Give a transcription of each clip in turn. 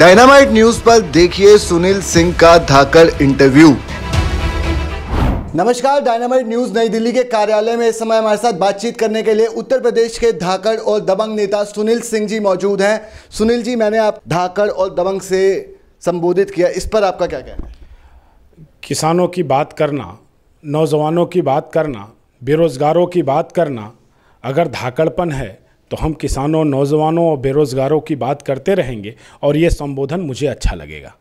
dynamite news पर देखिए सुनील सिंह का धाकर इंटरव्यू नमस्कार डायनामाइट न्यूज नई दिल्ली के कार्यालय में इस समय हमारे साथ बातचीत करने के लिए उत्तर प्रदेश के धाकड़ और दबंग नेता सुनील सिंह जी मौजूद हैं सुनील जी मैंने आप धाकड़ और दबंग से संबोधित किया इस पर आपका क्या कहना है किसानों की बात करना नौजवानों की बात करना बेरोजगारों की बात करना अगर धाकड़पन है तो हम किसानों नौजवानों और बेरोज़गारों की बात करते रहेंगे और ये संबोधन मुझे अच्छा लगेगा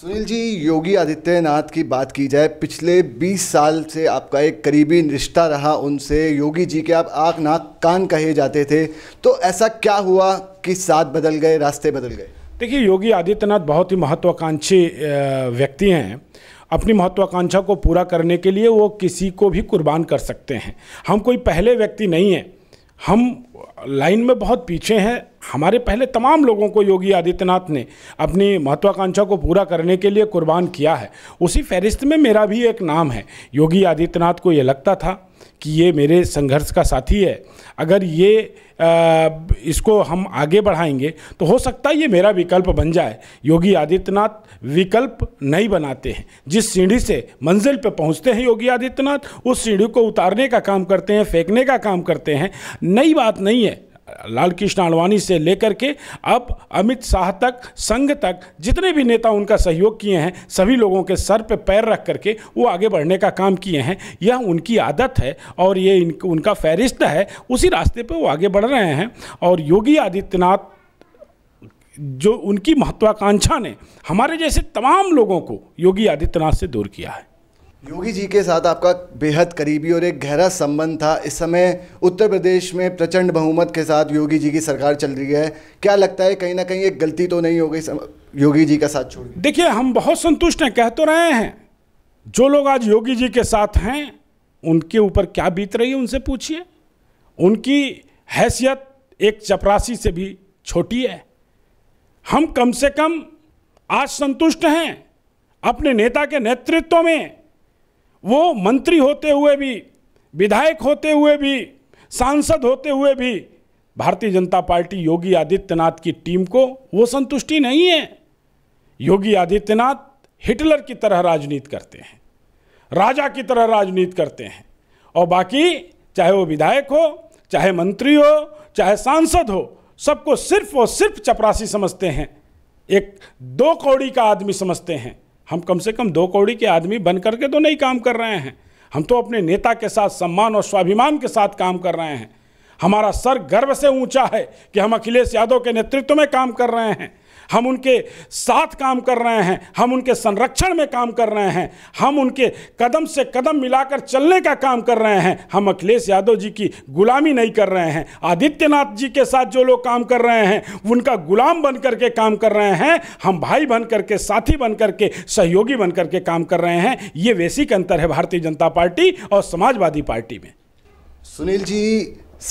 सुनील जी योगी आदित्यनाथ की बात की जाए पिछले 20 साल से आपका एक करीबी रिश्ता रहा उनसे योगी जी के आप आँख नाक कान कहे जाते थे तो ऐसा क्या हुआ कि साथ बदल गए रास्ते बदल गए देखिए योगी आदित्यनाथ बहुत ही महत्वाकांक्षी व्यक्ति हैं अपनी महत्वाकांक्षा को पूरा करने के लिए वो किसी को भी कुर्बान कर सकते हैं हम कोई पहले व्यक्ति नहीं हैं हम लाइन में बहुत पीछे हैं हमारे पहले तमाम लोगों को योगी आदित्यनाथ ने अपनी महत्वाकांक्षा को पूरा करने के लिए कुर्बान किया है उसी फहरिस्त में मेरा भी एक नाम है योगी आदित्यनाथ को ये लगता था कि ये मेरे संघर्ष का साथी है अगर ये आ, इसको हम आगे बढ़ाएंगे तो हो सकता है ये मेरा विकल्प बन जाए योगी आदित्यनाथ विकल्प नहीं बनाते हैं जिस सीढ़ी से मंजिल पर पहुंचते हैं योगी आदित्यनाथ उस सीढ़ी को उतारने का काम करते हैं फेंकने का काम करते हैं नई बात नहीं है लाल कृष्ण आडवाणी से लेकर के अब अमित शाह तक संघ तक जितने भी नेता उनका सहयोग किए हैं सभी लोगों के सर पे पैर रख करके वो आगे बढ़ने का काम किए हैं यह उनकी आदत है और ये इन, उनका फहरिस्त है उसी रास्ते पे वो आगे बढ़ रहे हैं और योगी आदित्यनाथ जो उनकी महत्वाकांक्षा ने हमारे जैसे तमाम लोगों को योगी आदित्यनाथ से दूर किया है योगी जी के साथ आपका बेहद करीबी और एक गहरा संबंध था इस समय उत्तर प्रदेश में प्रचंड बहुमत के साथ योगी जी की सरकार चल रही है क्या लगता है कहीं ना कहीं एक गलती तो नहीं हो गई योगी जी का साथ छोड़ देखिए हम बहुत संतुष्ट हैं कह तो रहे हैं जो लोग आज योगी जी के साथ हैं उनके ऊपर क्या बीत रही है उनसे पूछिए उनकी हैसियत एक चपरासी से भी छोटी है हम कम से कम आज संतुष्ट हैं अपने नेता के नेतृत्व में वो मंत्री होते हुए भी विधायक होते हुए भी सांसद होते हुए भी भारतीय जनता पार्टी योगी आदित्यनाथ की टीम को वो संतुष्टि नहीं है योगी आदित्यनाथ हिटलर की तरह राजनीति करते हैं राजा की तरह राजनीति करते हैं और बाकी चाहे वो विधायक हो चाहे मंत्री हो चाहे सांसद हो सबको सिर्फ और सिर्फ चपरासी समझते हैं एक दो कौड़ी का आदमी समझते हैं हम कम से कम दो कौड़ी के आदमी बन करके तो नहीं काम कर रहे हैं हम तो अपने नेता के साथ सम्मान और स्वाभिमान के साथ काम कर रहे हैं हमारा सर गर्व से ऊंचा है कि हम अखिलेश यादव के नेतृत्व में काम कर रहे हैं हम उनके साथ काम कर रहे हैं हम उनके संरक्षण में काम कर रहे हैं हम उनके कदम से कदम मिलाकर चलने का काम कर रहे हैं हम अखिलेश यादव जी की गुलामी नहीं कर रहे हैं आदित्यनाथ जी के साथ जो लोग काम कर रहे हैं उनका गुलाम बन करके काम कर रहे हैं हम भाई बन करके साथी बन करके सहयोगी बन करके काम कर रहे हैं ये वैसिक अंतर है भारतीय जनता पार्टी और समाजवादी पार्टी में सुनील जी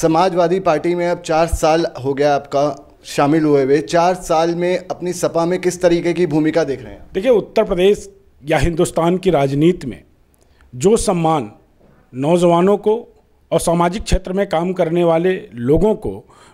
समाजवादी पार्टी में अब चार साल हो गया आपका शामिल हुए हुए चार साल में अपनी सपा में किस तरीके की भूमिका देख रहे हैं देखिए उत्तर प्रदेश या हिंदुस्तान की राजनीति में जो सम्मान नौजवानों को और सामाजिक क्षेत्र में काम करने वाले लोगों को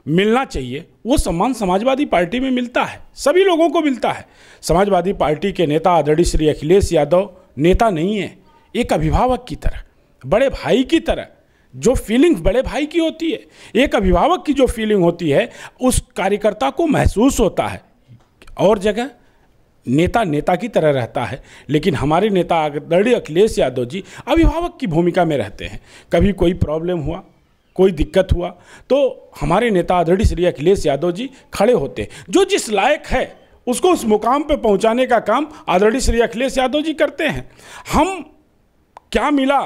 मिलना चाहिए वो सम्मान समाजवादी पार्टी में मिलता है सभी लोगों को मिलता है समाजवादी पार्टी के नेता आदरणीय श्री अखिलेश यादव नेता नहीं है एक अभिभावक की तरह बड़े भाई की तरह जो फीलिंग बड़े भाई की होती है एक अभिभावक की जो फीलिंग होती है उस कार्यकर्ता को महसूस होता है और जगह नेता नेता की तरह रहता है लेकिन हमारे नेता आदरणीय अखिलेश यादव जी अभिभावक की भूमिका में रहते हैं कभी कोई प्रॉब्लम हुआ कोई दिक्कत हुआ तो हमारे नेता आदरणीय श्री अखिलेश यादव जी खड़े होते हैं जो जिस लायक है उसको उस मुकाम पर पहुंचाने का काम आदरणीय श्री अखिलेश यादव जी करते हैं हम क्या मिला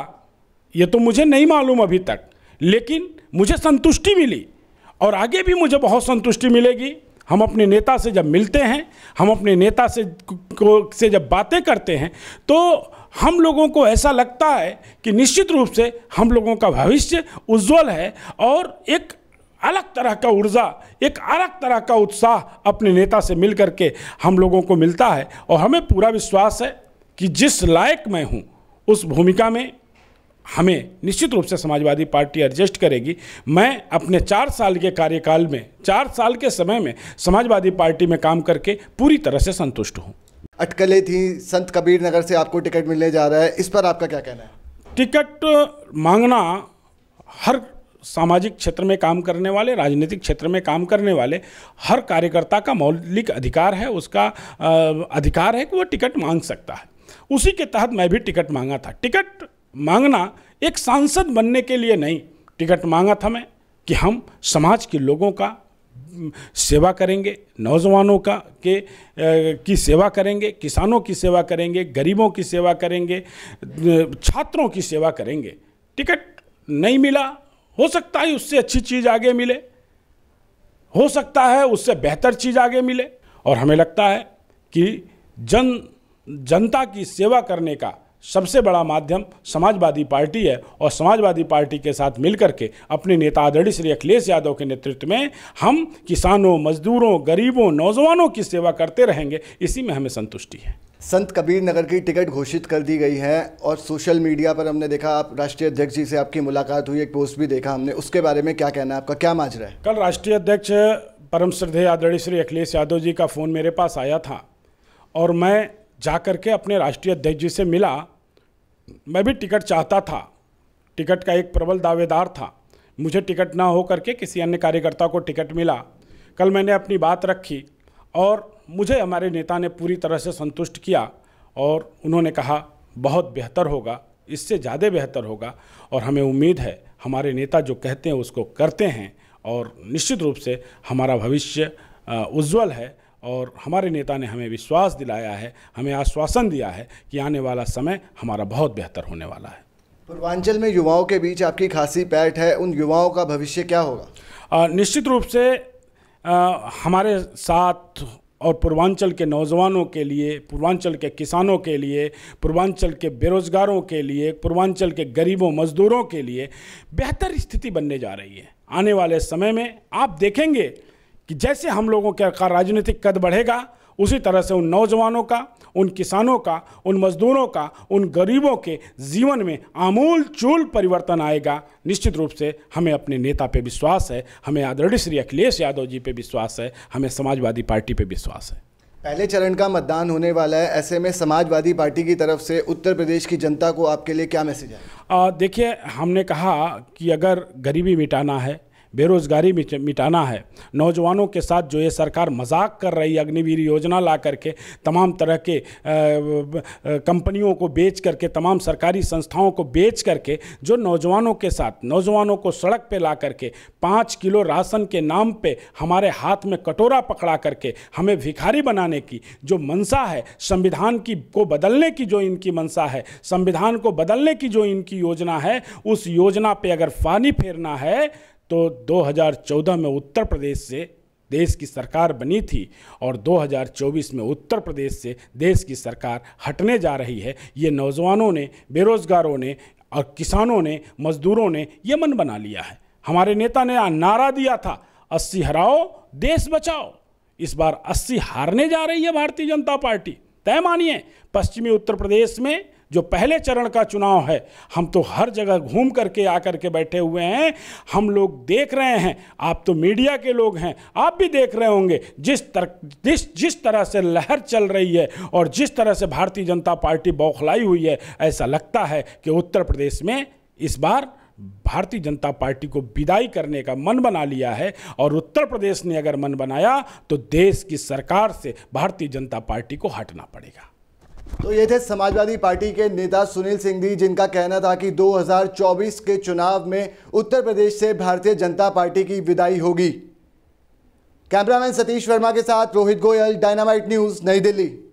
ये तो मुझे नहीं मालूम अभी तक लेकिन मुझे संतुष्टि मिली और आगे भी मुझे बहुत संतुष्टि मिलेगी हम अपने नेता से जब मिलते हैं हम अपने नेता से को से जब बातें करते हैं तो हम लोगों को ऐसा लगता है कि निश्चित रूप से हम लोगों का भविष्य उज्जवल है और एक अलग तरह का ऊर्जा एक अलग तरह का उत्साह अपने नेता से मिल करके हम लोगों को मिलता है और हमें पूरा विश्वास है कि जिस लायक मैं हूँ उस भूमिका में हमें निश्चित रूप से समाजवादी पार्टी एडजस्ट करेगी मैं अपने चार साल के कार्यकाल में चार साल के समय में समाजवादी पार्टी में काम करके पूरी तरह से संतुष्ट हूँ अटकलें थी संत कबीर नगर से आपको टिकट मिलने जा रहा है इस पर आपका क्या कहना है टिकट मांगना हर सामाजिक क्षेत्र में काम करने वाले राजनीतिक क्षेत्र में काम करने वाले हर कार्यकर्ता का मौलिक अधिकार है उसका अधिकार है कि वो टिकट मांग सकता है उसी के तहत मैं भी टिकट मांगा था टिकट मांगना एक सांसद बनने के लिए नहीं टिकट मांगा था मैं कि हम समाज के लोगों का सेवा करेंगे नौजवानों का के की सेवा करेंगे किसानों की सेवा करेंगे गरीबों की सेवा करेंगे छात्रों की सेवा करेंगे टिकट नहीं मिला हो सकता है उससे अच्छी चीज़ आगे मिले हो सकता है उससे बेहतर चीज़ आगे मिले और हमें लगता है कि जन जनता की सेवा करने का सबसे बड़ा माध्यम समाजवादी पार्टी है और समाजवादी पार्टी के साथ मिलकर के अपने नेता आदरणीय श्री अखिलेश यादव के नेतृत्व में हम किसानों मजदूरों गरीबों नौजवानों की सेवा करते रहेंगे इसी में हमें संतुष्टि है संत कबीर नगर की टिकट घोषित कर दी गई है और सोशल मीडिया पर हमने देखा आप राष्ट्रीय अध्यक्ष जी से आपकी मुलाकात हुई एक पोस्ट भी देखा हमने उसके बारे में क्या कहना है आपका क्या माजरा है कल राष्ट्रीय अध्यक्ष परम श्रद्धे आदरणीय श्री अखिलेश यादव जी का फ़ोन मेरे पास आया था और मैं जा कर के अपने राष्ट्रीय अध्यक्ष जी से मिला मैं भी टिकट चाहता था टिकट का एक प्रबल दावेदार था मुझे टिकट ना हो करके किसी अन्य कार्यकर्ता को टिकट मिला कल मैंने अपनी बात रखी और मुझे हमारे नेता ने पूरी तरह से संतुष्ट किया और उन्होंने कहा बहुत बेहतर होगा इससे ज़्यादा बेहतर होगा और हमें उम्मीद है हमारे नेता जो कहते हैं उसको करते हैं और निश्चित रूप से हमारा भविष्य उज्ज्वल है और हमारे नेता ने हमें विश्वास दिलाया है हमें आश्वासन दिया है कि आने वाला समय हमारा बहुत बेहतर होने वाला है पूर्वांचल में युवाओं के बीच आपकी खासी पैठ है उन युवाओं का भविष्य क्या होगा निश्चित रूप से आ, हमारे साथ और पूर्वांचल के नौजवानों के लिए पूर्वांचल के किसानों के लिए पूर्वांचल के बेरोज़गारों के लिए पूर्वांचल के गरीबों मज़दूरों के लिए बेहतर स्थिति बनने जा रही है आने वाले समय में आप देखेंगे कि जैसे हम लोगों के का राजनीतिक कद बढ़ेगा उसी तरह से उन नौजवानों का उन किसानों का उन मजदूरों का उन गरीबों के जीवन में आमूल चूल परिवर्तन आएगा निश्चित रूप से हमें अपने नेता पे विश्वास है हमें आदरणीय श्री अखिलेश यादव जी पे विश्वास है हमें समाजवादी पार्टी पे विश्वास है पहले चरण का मतदान होने वाला है ऐसे में समाजवादी पार्टी की तरफ से उत्तर प्रदेश की जनता को आपके लिए क्या मैसेज है देखिए हमने कहा कि अगर गरीबी मिटाना है बेरोजगारी मिटाना है नौजवानों के साथ जो ये सरकार मजाक कर रही है अग्निवीर योजना ला करके तमाम तरह के कंपनियों को बेच करके तमाम सरकारी संस्थाओं को बेच करके जो नौजवानों के साथ नौजवानों को सड़क पे ला करके पाँच किलो राशन के नाम पे हमारे हाथ में कटोरा पकड़ा करके हमें भिखारी बनाने की जो मंशा है संविधान की को बदलने की जो इनकी मंशा है संविधान को बदलने की जो इनकी योजना है उस योजना पर अगर फानी फेरना है तो 2014 में उत्तर प्रदेश से देश की सरकार बनी थी और 2024 में उत्तर प्रदेश से देश की सरकार हटने जा रही है ये नौजवानों ने बेरोज़गारों ने और किसानों ने मजदूरों ने ये मन बना लिया है हमारे नेता ने नारा दिया था अस्सी हराओ देश बचाओ इस बार अस्सी हारने जा रही है भारतीय जनता पार्टी तय मानिए पश्चिमी उत्तर प्रदेश में जो पहले चरण का चुनाव है हम तो हर जगह घूम करके आकर के बैठे हुए हैं हम लोग देख रहे हैं आप तो मीडिया के लोग हैं आप भी देख रहे होंगे जिस तर जिस जिस तरह से लहर चल रही है और जिस तरह से भारतीय जनता पार्टी बौखलाई हुई है ऐसा लगता है कि उत्तर प्रदेश में इस बार भारतीय जनता पार्टी को विदाई करने का मन बना लिया है और उत्तर प्रदेश ने अगर मन बनाया तो देश की सरकार से भारतीय जनता पार्टी को हटना पड़ेगा तो ये थे समाजवादी पार्टी के नेता सुनील सिंह जी जिनका कहना था कि 2024 के चुनाव में उत्तर प्रदेश से भारतीय जनता पार्टी की विदाई होगी कैमरामैन सतीश वर्मा के साथ रोहित गोयल डायनामाइट न्यूज़ नई दिल्ली